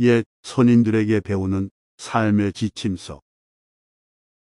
옛 선인들에게 배우는 삶의 지침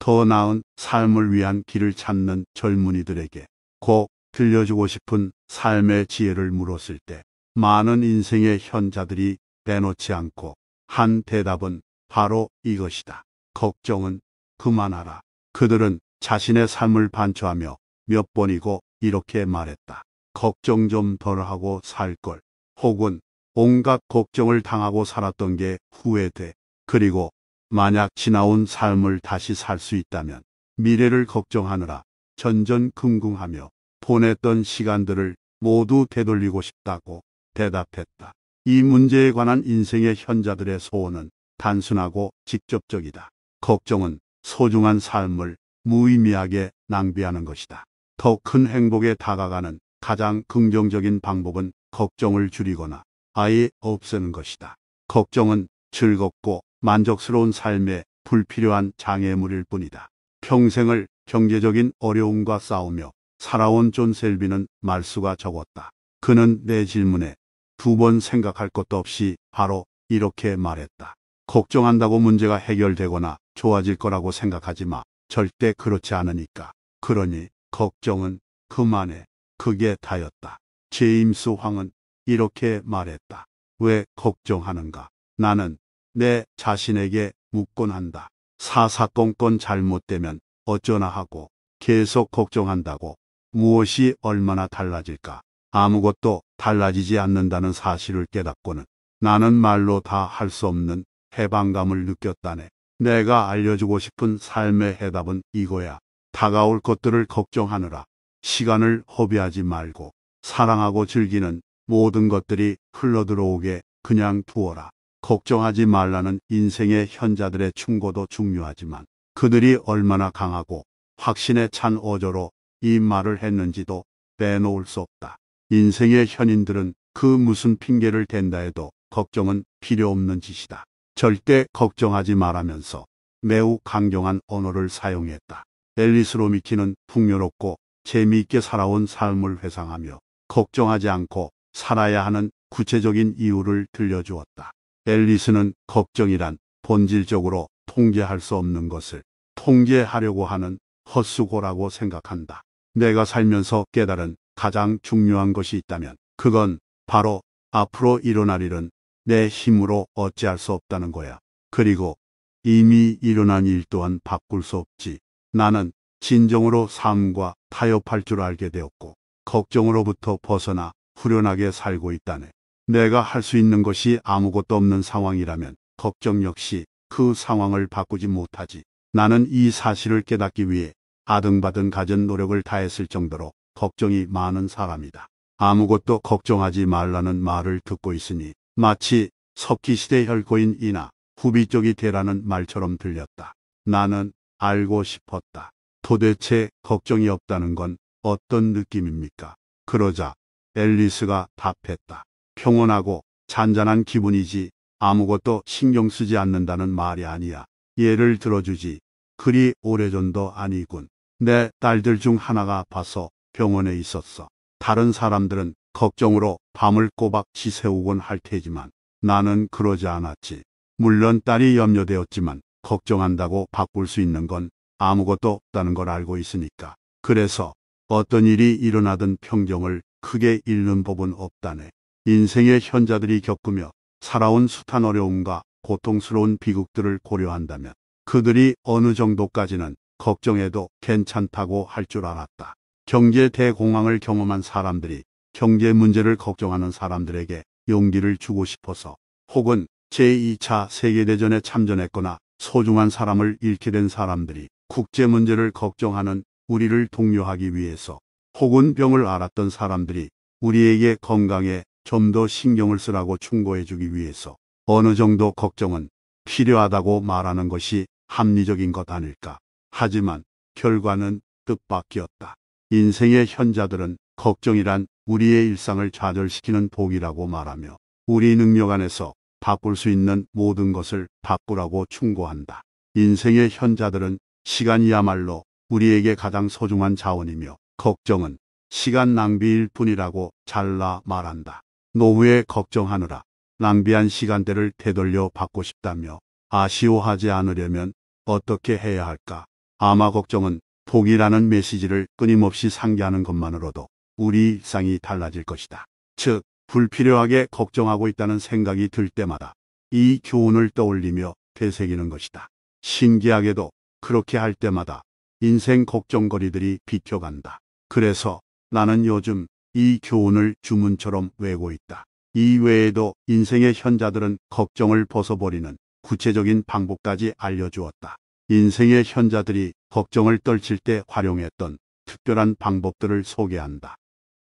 속더 나은 삶을 위한 길을 찾는 젊은이들에게 꼭 들려주고 싶은 삶의 지혜를 물었을 때 많은 인생의 현자들이 빼놓지 않고 한 대답은 바로 이것이다. 걱정은 그만하라. 그들은 자신의 삶을 반추하며 몇 번이고 이렇게 말했다. 걱정 좀 덜 하고 살 걸. 혹은 온갖 걱정을 당하고 살았던 게 후회돼. 그리고 만약 지나온 삶을 다시 살 수 있다면 미래를 걱정하느라 전전긍긍하며 보냈던 시간들을 모두 되돌리고 싶다고 대답했다. 이 문제에 관한 인생의 현자들의 소원은 단순하고 직접적이다. 걱정은 소중한 삶을 무의미하게 낭비하는 것이다. 더 큰 행복에 다가가는 가장 긍정적인 방법은 걱정을 줄이거나 아예 없애는 것이다. 걱정은 즐겁고 만족스러운 삶에 불필요한 장애물일 뿐이다. 평생을 경제적인 어려움과 싸우며 살아온 존 셀비는 말수가 적었다. 그는 내 질문에 두 번 생각할 것도 없이 바로 이렇게 말했다. 걱정한다고 문제가 해결되거나 좋아질 거라고 생각하지 마. 절대 그렇지 않으니까. 그러니 걱정은 그만해. 그게 다였다. 제임스 황은 이렇게 말했다. 왜 걱정하는가? 나는 내 자신에게 묻곤 한다. 사사건건 잘못되면 어쩌나 하고 계속 걱정한다고 무엇이 얼마나 달라질까? 아무것도 달라지지 않는다는 사실을 깨닫고는 나는 말로 다 할 수 없는 해방감을 느꼈다네. 내가 알려주고 싶은 삶의 해답은 이거야. 다가올 것들을 걱정하느라 시간을 허비하지 말고 사랑하고 즐기는 모든 것들이 흘러들어오게 그냥 두어라. 걱정하지 말라는 인생의 현자들의 충고도 중요하지만 그들이 얼마나 강하고 확신에 찬 어조로 이 말을 했는지도 빼놓을 수 없다. 인생의 현인들은 그 무슨 핑계를 댄다 해도 걱정은 필요 없는 짓이다. 절대 걱정하지 말하면서 매우 강경한 언어를 사용했다. 앨리스 로미키는 풍요롭고 재미있게 살아온 삶을 회상하며 걱정하지 않고 살아야 하는 구체적인 이유를 들려주었다. 앨리스는 걱정이란 본질적으로 통제할 수 없는 것을 통제하려고 하는 헛수고라고 생각한다. 내가 살면서 깨달은 가장 중요한 것이 있다면 그건 바로 앞으로 일어날 일은 내 힘으로 어찌할 수 없다는 거야. 그리고 이미 일어난 일 또한 바꿀 수 없지. 나는 진정으로 삶과 타협할 줄 알게 되었고 걱정으로부터 벗어나 후련하게 살고 있다네. 내가 할 수 있는 것이 아무것도 없는 상황이라면 걱정 역시 그 상황을 바꾸지 못하지. 나는 이 사실을 깨닫기 위해 아등바등 가진 노력을 다했을 정도로 걱정이 많은 사람이다. 아무것도 걱정하지 말라는 말을 듣고 있으니 마치 석기시대 혈고인 이나 후비 쪽이 되라는 말처럼 들렸다. 나는 알고 싶었다. 도대체 걱정이 없다는 건 어떤 느낌입니까? 그러자 앨리스가 답했다. 평온하고 잔잔한 기분이지 아무것도 신경 쓰지 않는다는 말이 아니야. 예를 들어주지. 그리 오래전도 아니군. 내 딸들 중 하나가 아파서 병원에 있었어. 다른 사람들은 걱정으로 밤을 꼬박 지새우곤 할 테지만 나는 그러지 않았지. 물론 딸이 염려되었지만 걱정한다고 바꿀 수 있는 건 아무것도 없다는 걸 알고 있으니까. 그래서 어떤 일이 일어나든 평정을 크게 잃는 법은 없다네. 인생의 현자들이 겪으며 살아온 숱한 어려움과 고통스러운 비극들을 고려한다면 그들이 어느 정도까지는 걱정해도 괜찮다고 할 줄 알았다. 경제 대공황을 경험한 사람들이 경제 문제를 걱정하는 사람들에게 용기를 주고 싶어서 혹은 제2차 세계대전에 참전했거나 소중한 사람을 잃게 된 사람들이 국제 문제를 걱정하는 우리를 독려하기 위해서 혹은 병을 앓았던 사람들이 우리에게 건강에 좀 더 신경을 쓰라고 충고해주기 위해서 어느 정도 걱정은 필요하다고 말하는 것이 합리적인 것 아닐까. 하지만 결과는 뜻밖이었다. 인생의 현자들은 걱정이란 우리의 일상을 좌절시키는 복이라고 말하며 우리 능력 안에서 바꿀 수 있는 모든 것을 바꾸라고 충고한다. 인생의 현자들은 시간이야말로 우리에게 가장 소중한 자원이며 걱정은 시간 낭비일 뿐이라고 잘라 말한다. 노후에 걱정하느라 낭비한 시간대를 되돌려 받고 싶다며 아쉬워하지 않으려면 어떻게 해야 할까? 아마 걱정은 독이라는 메시지를 끊임없이 상기하는 것만으로도 우리 일상이 달라질 것이다. 즉, 불필요하게 걱정하고 있다는 생각이 들 때마다 이 교훈을 떠올리며 되새기는 것이다. 신기하게도 그렇게 할 때마다 인생 걱정거리들이 비켜간다. 그래서 나는 요즘 이 교훈을 주문처럼 외고 있다. 이 외에도 인생의 현자들은 걱정을 벗어버리는 구체적인 방법까지 알려주었다. 인생의 현자들이 걱정을 떨칠 때 활용했던 특별한 방법들을 소개한다.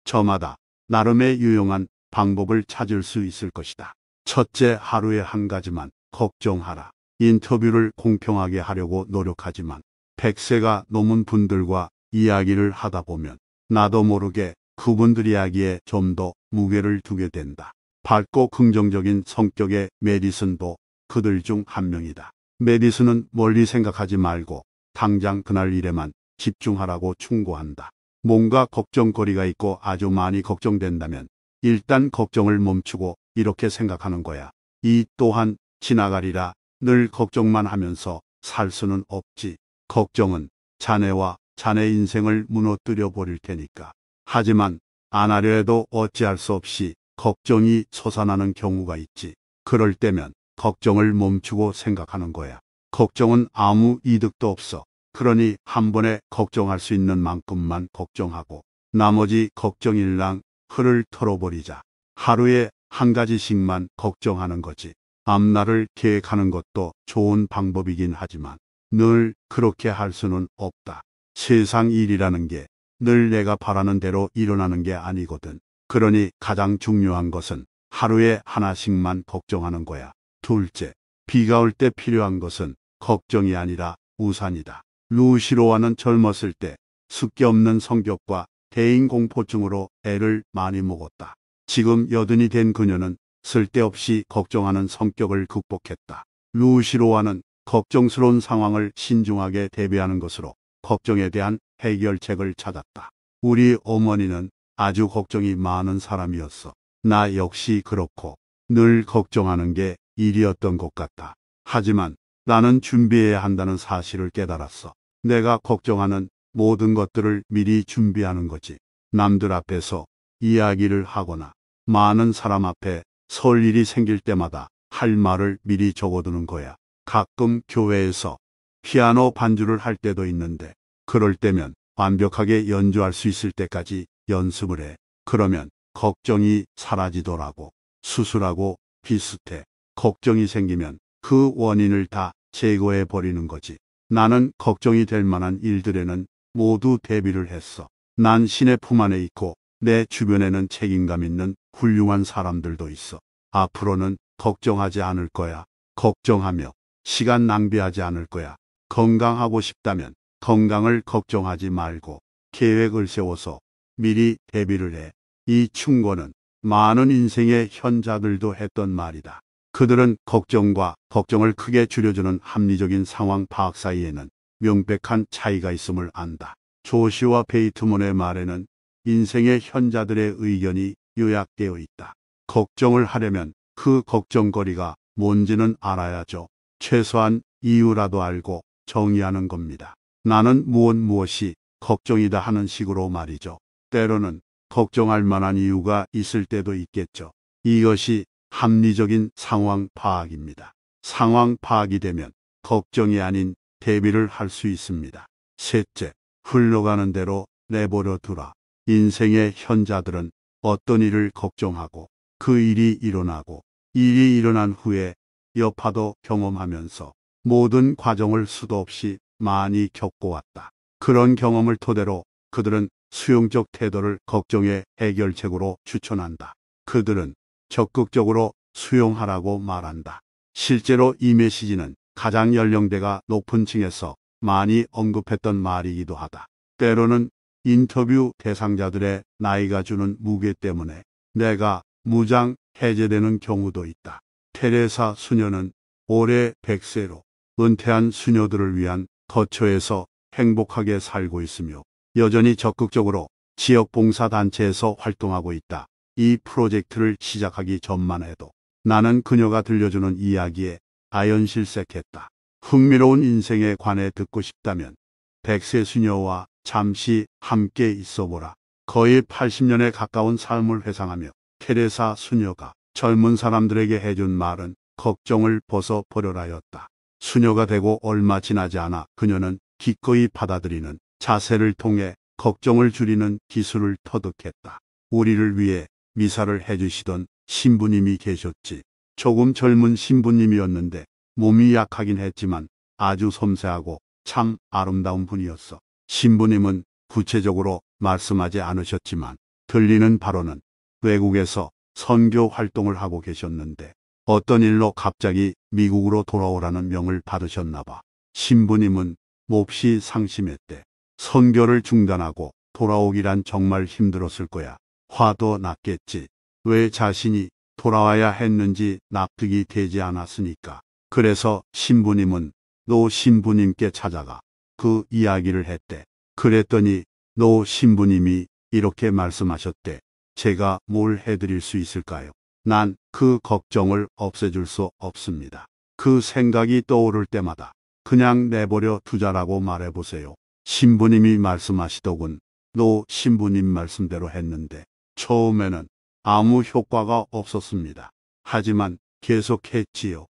저마다 나름의 유용한 방법을 찾을 수 있을 것이다. 첫째 하루에 한 가지만 걱정하라. 인터뷰를 공평하게 하려고 노력하지만 백세가 넘은 분들과 이야기를 하다 보면 나도 모르게 그분들 이야기에 좀 더 무게를 두게 된다. 밝고 긍정적인 성격의 메디슨도 그들 중 한 명이다. 메디슨은 멀리 생각하지 말고 당장 그날 일에만 집중하라고 충고한다. 뭔가 걱정거리가 있고 아주 많이 걱정된다면 일단 걱정을 멈추고 이렇게 생각하는 거야. 이 또한 지나가리라 늘 걱정만 하면서 살 수는 없지. 걱정은 자네와 자네 인생을 무너뜨려 버릴 테니까. 하지만 안 하려 해도 어찌할 수 없이 걱정이 솟아나는 경우가 있지. 그럴 때면 걱정을 멈추고 생각하는 거야. 걱정은 아무 이득도 없어. 그러니 한 번에 걱정할 수 있는 만큼만 걱정하고 나머지 걱정일랑 흐를 털어버리자. 하루에 한 가지씩만 걱정하는 거지. 앞날을 계획하는 것도 좋은 방법이긴 하지만 늘 그렇게 할 수는 없다. 세상 일이라는 게 늘 내가 바라는 대로 일어나는 게 아니거든. 그러니 가장 중요한 것은 하루에 하나씩만 걱정하는 거야. 둘째, 비가 올 때 필요한 것은 걱정이 아니라 우산이다. 루시로와는 젊었을 때 숫기 없는 성격과 대인 공포증으로 애를 많이 먹었다. 지금 여든이 된 그녀는 쓸데없이 걱정하는 성격을 극복했다. 루시로와는 걱정스러운 상황을 신중하게 대비하는 것으로 걱정에 대한 해결책을 찾았다. 우리 어머니는 아주 걱정이 많은 사람이었어. 나 역시 그렇고 늘 걱정하는 게 일이었던 것 같다. 하지만 나는 준비해야 한다는 사실을 깨달았어. 내가 걱정하는 모든 것들을 미리 준비하는 거지. 남들 앞에서 이야기를 하거나 많은 사람 앞에 설 일이 생길 때마다 할 말을 미리 적어두는 거야. 가끔 교회에서 피아노 반주를 할 때도 있는데 그럴 때면 완벽하게 연주할 수 있을 때까지 연습을 해. 그러면 걱정이 사라지더라고. 수술하고 비슷해. 걱정이 생기면 그 원인을 다 제거해 버리는 거지. 나는 걱정이 될 만한 일들에는 모두 대비를 했어. 난 신의 품 안에 있고 내 주변에는 책임감 있는 훌륭한 사람들도 있어. 앞으로는 걱정하지 않을 거야. 걱정하며 시간 낭비하지 않을 거야. 건강하고 싶다면 건강을 걱정하지 말고 계획을 세워서 미리 대비를 해. 이 충고는 많은 인생의 현자들도 했던 말이다. 그들은 걱정과 걱정을 크게 줄여주는 합리적인 상황 파악 사이에는 명백한 차이가 있음을 안다. 조시와 베이트몬의 말에는 인생의 현자들의 의견이 요약되어 있다. 걱정을 하려면 그 걱정거리가 뭔지는 알아야죠. 최소한 이유라도 알고 정의하는 겁니다. 나는 무엇 무엇이 걱정이다 하는 식으로 말이죠. 때로는 걱정할 만한 이유가 있을 때도 있겠죠. 이것이 합리적인 상황 파악입니다. 상황 파악이 되면 걱정이 아닌 대비를 할 수 있습니다. 셋째, 흘러가는 대로 내버려 두라. 인생의 현자들은 어떤 일을 걱정하고 그 일이 일어나고 일이 일어난 후에 여파도 경험하면서 모든 과정을 수도 없이 많이 겪어왔다. 그런 경험을 토대로 그들은 수용적 태도를 걱정의 해결책으로 추천한다. 그들은 적극적으로 수용하라고 말한다. 실제로 이 메시지는 가장 연령대가 높은 층에서 많이 언급했던 말이기도 하다. 때로는 인터뷰 대상자들의 나이가 주는 무게 때문에 내가 무장 해제되는 경우도 있다. 테레사 수녀는 올해 100세로 은퇴한 수녀들을 위한 거처에서 행복하게 살고 있으며 여전히 적극적으로 지역 봉사단체에서 활동하고 있다. 이 프로젝트를 시작하기 전만 해도 나는 그녀가 들려주는 이야기에 아연실색했다. 흥미로운 인생에 관해 듣고 싶다면 백세 수녀와 잠시 함께 있어보라. 거의 80년에 가까운 삶을 회상하며 테레사 수녀가 젊은 사람들에게 해준 말은 걱정을 벗어버려라였다. 수녀가 되고 얼마 지나지 않아 그녀는 기꺼이 받아들이는 자세를 통해 걱정을 줄이는 기술을 터득했다. 우리를 위해 미사를 해주시던 신부님이 계셨지. 조금 젊은 신부님이었는데 몸이 약하긴 했지만 아주 섬세하고 참 아름다운 분이었어. 신부님은 구체적으로 말씀하지 않으셨지만 들리는 바로는 외국에서 선교 활동을 하고 계셨는데 어떤 일로 갑자기 미국으로 돌아오라는 명을 받으셨나 봐. 신부님은 몹시 상심했대. 선교를 중단하고 돌아오기란 정말 힘들었을 거야. 화도 났겠지. 왜 자신이 돌아와야 했는지 납득이 되지 않았으니까. 그래서 신부님은 노 신부님께 찾아가 그 이야기를 했대. 그랬더니 노 신부님이 이렇게 말씀하셨대. 제가 뭘 해드릴 수 있을까요? 난그 걱정을 없애줄 수 없습니다. 그 생각이 떠오를 때마다 그냥 내버려 두자라고 말해보세요. 신부님이 말씀하시더군. 노 신부님 말씀대로 했는데 처음에는 아무 효과가 없었습니다. 하지만 계속했지요.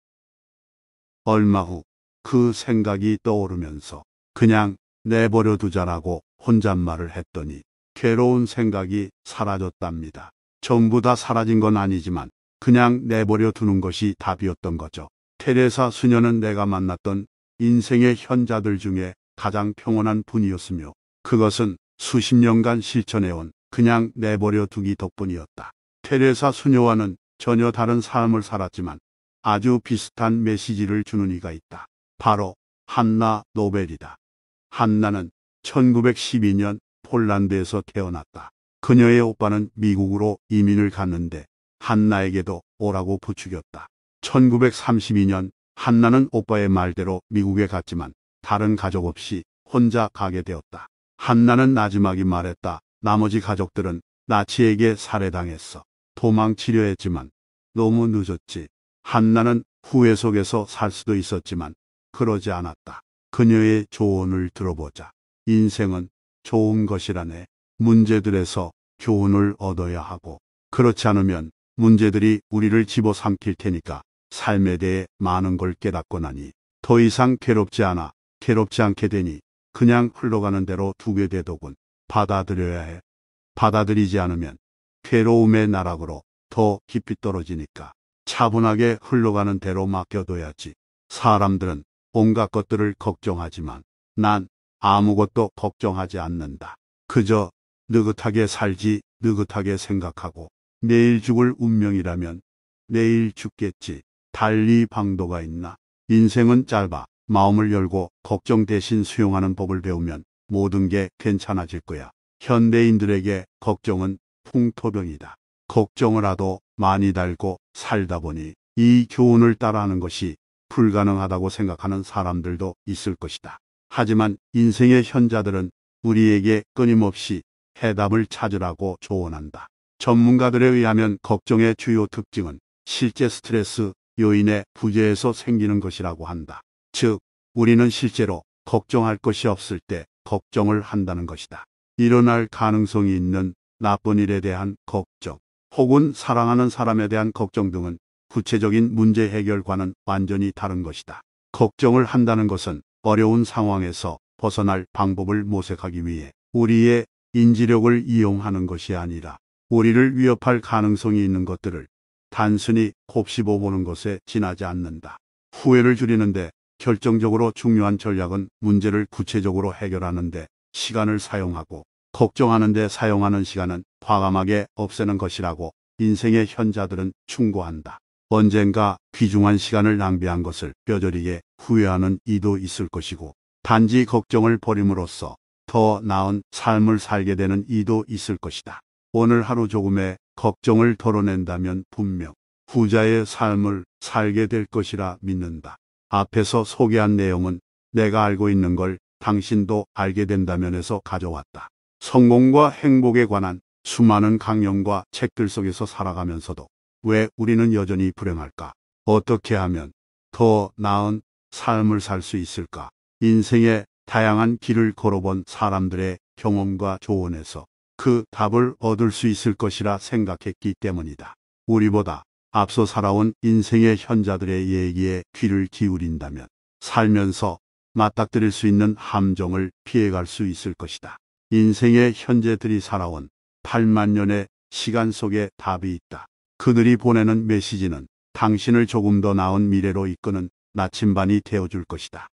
얼마 후 그 생각이 떠오르면서 그냥 내버려 두자라고 혼잣말을 했더니 괴로운 생각이 사라졌답니다. 전부 다 사라진 건 아니지만 그냥 내버려 두는 것이 답이었던 거죠. 테레사 수녀는 내가 만났던 인생의 현자들 중에 가장 평온한 분이었으며 그것은 수십 년간 실천해온 그냥 내버려 두기 덕분이었다. 테레사 수녀와는 전혀 다른 삶을 살았지만 아주 비슷한 메시지를 주는 이가 있다. 바로 한나 노벨이다. 한나는 1912년 폴란드에서 태어났다. 그녀의 오빠는 미국으로 이민을 갔는데 한나에게도 오라고 부추겼다. 1932년 한나는 오빠의 말대로 미국에 갔지만 다른 가족 없이 혼자 가게 되었다. 한나는 마지막이 말했다. 나머지 가족들은 나치에게 살해당했어. 도망치려 했지만 너무 늦었지. 한나는 후회 속에서 살 수도 있었지만 그러지 않았다. 그녀의 조언을 들어보자. 인생은 좋은 것이라네. 문제들에서 교훈을 얻어야 하고 그렇지 않으면 문제들이 우리를 집어삼킬 테니까 삶에 대해 많은 걸 깨닫고 나니 더 이상 괴롭지 않아 괴롭지 않게 되니 그냥 흘러가는 대로 두게 되더군 받아들여야 해 받아들이지 않으면 괴로움의 나락으로 더 깊이 떨어지니까 차분하게 흘러가는 대로 맡겨둬야지 사람들은 온갖 것들을 걱정하지만 난 아무것도 걱정하지 않는다 그저 느긋하게 살지 느긋하게 생각하고 내일 죽을 운명이라면 내일 죽겠지. 달리 방도가 있나. 인생은 짧아. 마음을 열고 걱정 대신 수용하는 법을 배우면 모든 게 괜찮아질 거야. 현대인들에게 걱정은 풍토병이다. 걱정을 하도 많이 달고 살다 보니 이 교훈을 따라하는 것이 불가능하다고 생각하는 사람들도 있을 것이다. 하지만 인생의 현자들은 우리에게 끊임없이 해답을 찾으라고 조언한다. 전문가들에 의하면 걱정의 주요 특징은 실제 스트레스 요인의 부재에서 생기는 것이라고 한다. 즉, 우리는 실제로 걱정할 것이 없을 때 걱정을 한다는 것이다. 일어날 가능성이 있는 나쁜 일에 대한 걱정 혹은 사랑하는 사람에 대한 걱정 등은 구체적인 문제 해결과는 완전히 다른 것이다. 걱정을 한다는 것은 어려운 상황에서 벗어날 방법을 모색하기 위해 우리의 인지력을 이용하는 것이 아니라 우리를 위협할 가능성이 있는 것들을 단순히 곱씹어 보는 것에 지나지 않는다. 후회를 줄이는데 결정적으로 중요한 전략은 문제를 구체적으로 해결하는데 시간을 사용하고 걱정하는데 사용하는 시간은 과감하게 없애는 것이라고 인생의 현자들은 충고한다. 언젠가 귀중한 시간을 낭비한 것을 뼈저리게 후회하는 이도 있을 것이고 단지 걱정을 버림으로써 더 나은 삶을 살게 되는 이도 있을 것이다. 오늘 하루 조금의 걱정을 덜어낸다면 분명 부자의 삶을 살게 될 것이라 믿는다. 앞에서 소개한 내용은 내가 알고 있는 걸 당신도 알게 된다면에서 가져왔다. 성공과 행복에 관한 수많은 강연과 책들 속에서 살아가면서도 왜 우리는 여전히 불행할까? 어떻게 하면 더 나은 삶을 살 수 있을까? 인생의 다양한 길을 걸어본 사람들의 경험과 조언에서 그 답을 얻을 수 있을 것이라 생각했기 때문이다. 우리보다 앞서 살아온 인생의 현자들의 얘기에 귀를 기울인다면 살면서 맞닥뜨릴 수 있는 함정을 피해갈 수 있을 것이다. 인생의 현재들이 살아온 8만 년의 시간 속에 답이 있다. 그들이 보내는 메시지는 당신을 조금 더 나은 미래로 이끄는 나침반이 되어줄 것이다.